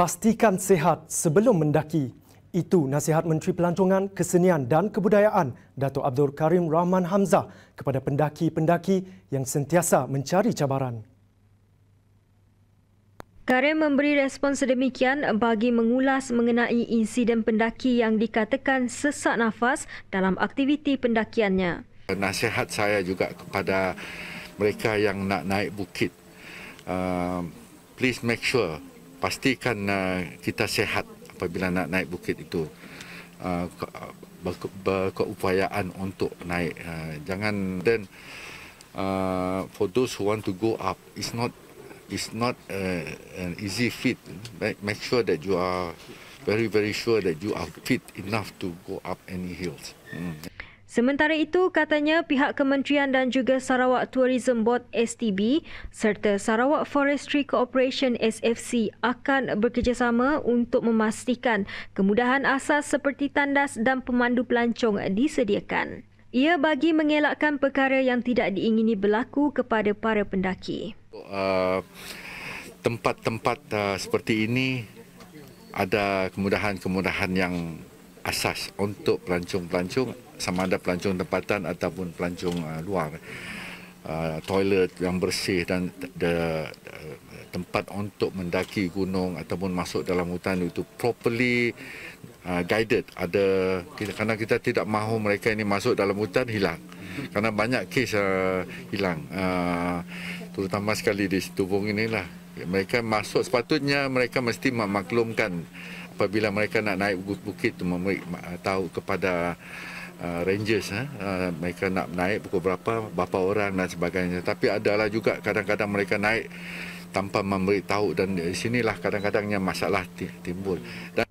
Pastikan sehat sebelum mendaki. Itu nasihat Menteri Pelancongan, Kesenian dan Kebudayaan Dato' Abdul Karim Rahman Hamzah kepada pendaki-pendaki yang sentiasa mencari cabaran. Karim memberi respon sedemikian bagi mengulas mengenai insiden pendaki yang dikatakan sesak nafas dalam aktiviti pendakiannya. Nasihat saya juga kepada mereka yang nak naik bukit, uh, please make sure pastikan uh, kita sehat apabila nak naik bukit itu uh, berkeupayaan untuk naik uh, jangan then uh, for those who want to go up it's not it's not uh, an easy fit. make, make sure that you are very very sure that you are fit enough to go up any hills mm. Sementara itu, katanya pihak kementerian dan juga Sarawak Tourism Board STB serta Sarawak Forestry Cooperation SFC akan bekerjasama untuk memastikan kemudahan asas seperti tandas dan pemandu pelancong disediakan. Ia bagi mengelakkan perkara yang tidak diingini berlaku kepada para pendaki. Uh, tempat-tempat uh, uh, seperti ini ada kemudahan-kemudahan yang asas untuk pelancong-pelancong sama ada pelancong tempatan ataupun pelancong uh, luar uh, toilet yang bersih dan the, uh, tempat untuk mendaki gunung ataupun masuk dalam hutan itu properly uh, guided ada kita, kerana kita tidak mahu mereka ini masuk dalam hutan hilang kerana banyak kes uh, hilang uh, terutama sekali di Situbung inilah mereka masuk sepatutnya mereka mesti memaklumkan apabila mereka nak naik bukit tu uh, tahu kepada uh, rangers eh, uh, mereka nak naik pukul berapa berapa orang dan sebagainya tapi adalah juga kadang-kadang mereka naik tanpa memberitahu dan di sinilah kadang-kadangnya masalah timbul dan